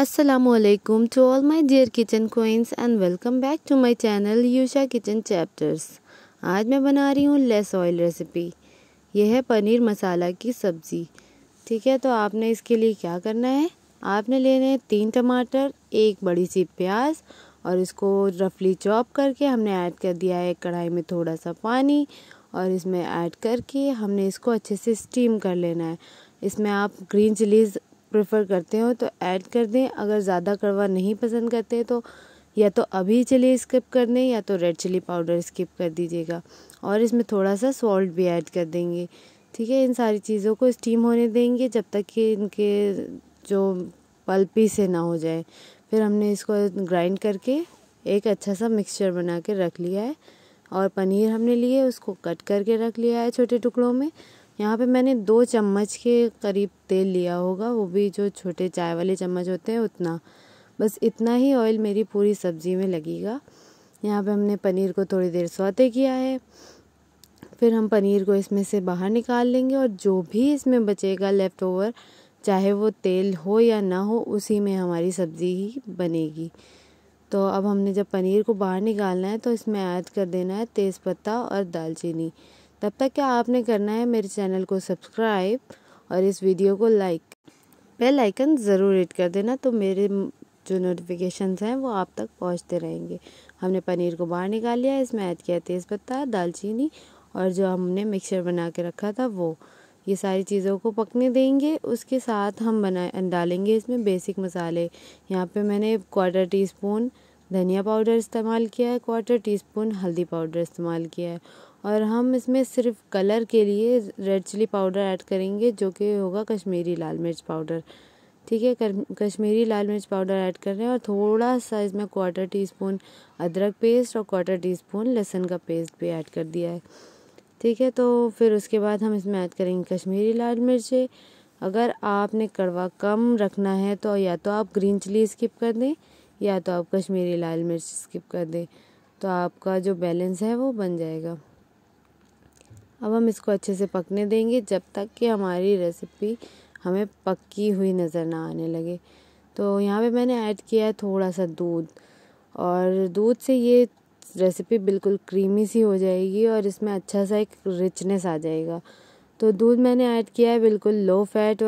असलकुम to all my dear kitchen queens and welcome back to my channel Yusha kitchen chapters आज मैं बना रही हूँ लेस ऑयल रेसिपी यह है पनीर मसाला की सब्ज़ी ठीक है तो आपने इसके लिए क्या करना है आपने लेने हैं तीन टमाटर एक बड़ी सी प्याज और इसको रफली चॉप करके हमने ऐड कर दिया है कढ़ाई में थोड़ा सा पानी और इसमें ऐड करके हमने इसको अच्छे से स्टीम कर लेना है इसमें आप ग्रीन चिलीज़ प्रेफर करते हो तो ऐड कर दें अगर ज़्यादा कड़वा नहीं पसंद करते तो या तो अभी चलिए स्किप कर दें या तो रेड चिली पाउडर स्किप कर दीजिएगा और इसमें थोड़ा सा सॉल्ट भी ऐड कर देंगे ठीक है इन सारी चीज़ों को स्टीम होने देंगे जब तक कि इनके जो पल्पी से ना हो जाए फिर हमने इसको ग्राइंड करके एक अच्छा सा मिक्सचर बना के रख लिया है और पनीर हमने लिए उसको कट करके रख लिया है छोटे टुकड़ों में यहाँ पे मैंने दो चम्मच के करीब तेल लिया होगा वो भी जो छोटे चाय वाले चम्मच होते हैं उतना बस इतना ही ऑयल मेरी पूरी सब्ज़ी में लगेगा यहाँ पे हमने पनीर को थोड़ी देर सौते किया है फिर हम पनीर को इसमें से बाहर निकाल लेंगे और जो भी इसमें बचेगा लेफ़्ट ओवर चाहे वो तेल हो या ना हो उसी में हमारी सब्ज़ी ही बनेगी तो अब हमने जब पनीर को बाहर निकालना है तो इसमें ऐड कर देना है तेज़पत्ता और दालचीनी तब तक क्या आपने करना है मेरे चैनल को सब्सक्राइब और इस वीडियो को लाइक बेल आइकन ज़रूर हिट कर देना तो मेरे जो नोटिफिकेशंस हैं वो आप तक पहुंचते रहेंगे हमने पनीर को बाहर निकाल लिया इसमें ऐड किया तेज़पत्ता दालचीनी और जो हमने मिक्सचर बना के रखा था वो ये सारी चीज़ों को पकने देंगे उसके साथ हम बना डालेंगे इसमें बेसिक मसाले यहाँ पे मैंने क्वार्टर टी स्पून धनिया पाउडर इस्तेमाल किया है क्वार्टर टी स्पून हल्दी पाउडर इस्तेमाल किया है और हम इसमें सिर्फ कलर के लिए रेड चिली पाउडर ऐड करेंगे जो कि होगा कश्मीरी लाल मिर्च पाउडर ठीक है कश्मीरी लाल मिर्च पाउडर ऐड कर रहे हैं और थोड़ा सा इसमें क्वार्टर टी स्पून अदरक पेस्ट और क्वार्टर टी स्पून लहसुन का पेस्ट भी ऐड कर दिया है ठीक है तो फिर उसके बाद हम इसमें ऐड करेंगे कश्मीरी लाल मिर्चें अगर आपने कड़वा कम रखना है तो या तो आप ग्रीन चिली स्किप कर दें या तो आप कश्मीरी लाल मिर्च स्किप कर दें तो आपका जो बैलेंस है वो बन जाएगा अब हम इसको अच्छे से पकने देंगे जब तक कि हमारी रेसिपी हमें पक्की हुई नज़र ना आने लगे तो यहाँ पे मैंने ऐड किया है थोड़ा सा दूध और दूध से ये रेसिपी बिल्कुल क्रीमी सी हो जाएगी और इसमें अच्छा सा एक रिचनेस आ जाएगा तो दूध मैंने ऐड किया है बिल्कुल लो फैट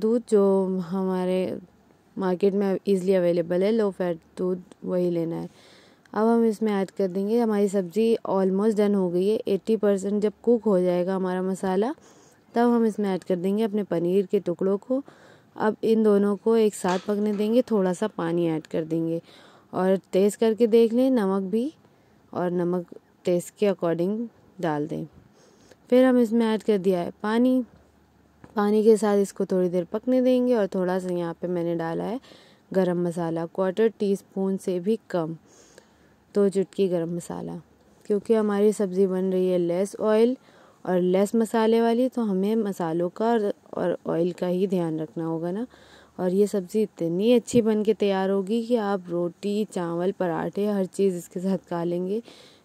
दूध जो हमारे मार्केट में ईज़िली अवेलेबल है लो फैट दूध वही लेना है अब हम इसमें ऐड कर देंगे हमारी सब्ज़ी ऑलमोस्ट डन हो गई है एट्टी परसेंट जब कुक हो जाएगा हमारा मसाला तब हम इसमें ऐड कर देंगे अपने पनीर के टुकड़ों को अब इन दोनों को एक साथ पकने देंगे थोड़ा सा पानी ऐड कर देंगे और टेस्ट करके देख लें नमक भी और नमक टेस्ट के अकॉर्डिंग डाल दें फिर हम इसमें ऐड कर दिया है पानी पानी के साथ इसको थोड़ी देर पकने देंगे और थोड़ा सा यहाँ पे मैंने डाला है गरम मसाला क्वार्टर टी स्पून से भी कम दो तो चुटकी गरम मसाला क्योंकि हमारी सब्ज़ी बन रही है लेस ऑयल और लेस मसाले वाली तो हमें मसालों का और ऑयल का ही ध्यान रखना होगा ना और ये सब्ज़ी इतनी अच्छी बन के तैयार होगी कि आप रोटी चावल पराठे हर चीज़ इसके साथ खा लेंगे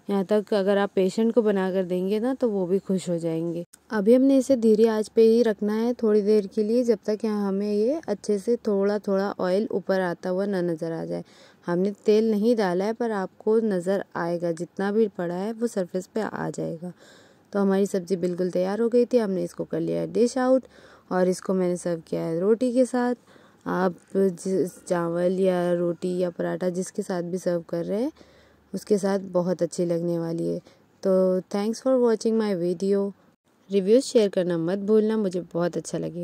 यहाँ तक अगर आप पेशेंट को बना कर देंगे ना तो वो भी खुश हो जाएंगे अभी हमने इसे धीरे आज पे ही रखना है थोड़ी देर के लिए जब तक यहाँ हमें ये अच्छे से थोड़ा थोड़ा ऑयल ऊपर आता हुआ ना नज़र आ जाए हमने तेल नहीं डाला है पर आपको नज़र आएगा जितना भी पड़ा है वो सरफेस पे आ जाएगा तो हमारी सब्ज़ी बिल्कुल तैयार हो गई थी हमने इसको कर लिया है डिश आउट और इसको मैंने सर्व किया है रोटी के साथ आप जिस चावल या रोटी या पराठा जिसके साथ भी सर्व कर रहे हैं उसके साथ बहुत अच्छी लगने वाली है तो thanks for watching my video reviews share करना मत भूलना मुझे बहुत अच्छा लगे